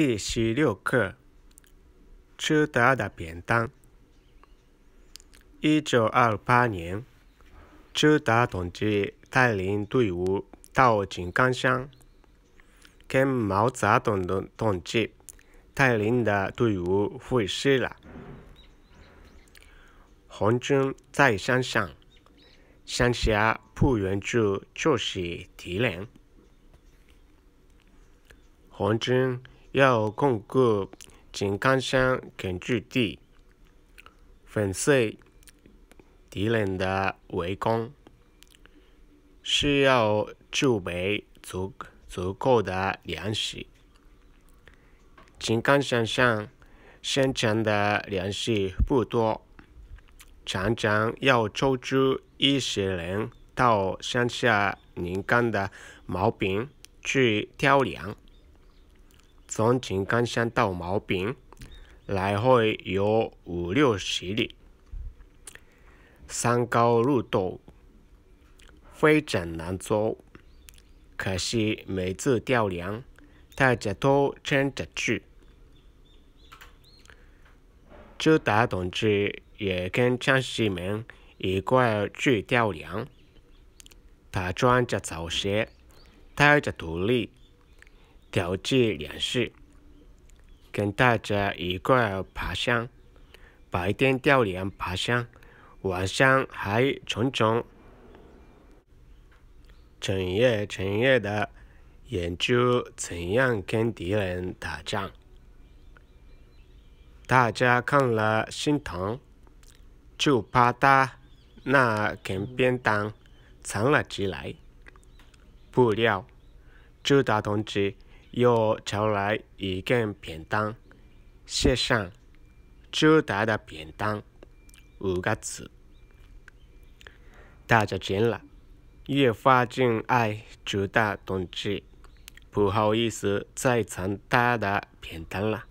第十六课：朱德的扁担。一九二八年，朱达同志带领队伍到井冈山，跟毛泽东同同志带领的队伍会师了。红军在山上、山下不远处就是敌人。红军。要巩固井冈山根据地，粉碎敌人的围攻，需要储备足足够的粮食。井冈山上生产的粮食不多，常常要抽出一些人到乡下宁干的茅坪去挑粮。从井冈山到毛坪，来回有五六十里，山高路陡，非常难走。可惜每次吊梁，大家都撑着去。周达同志也跟战士们一块儿去吊梁，他穿着草鞋，带着土里。调剂粮食，跟大家一块爬山，白天吊梁爬山，晚上还从中整夜整夜的研究怎样跟敌人打仗。大家看了心疼，就把他那根便当藏了起来。不料周大同志。又找来一根扁担，写上“巨大的扁担”五个字。大家见了，越发敬爱这大同志。不好意思，再藏他的扁担了。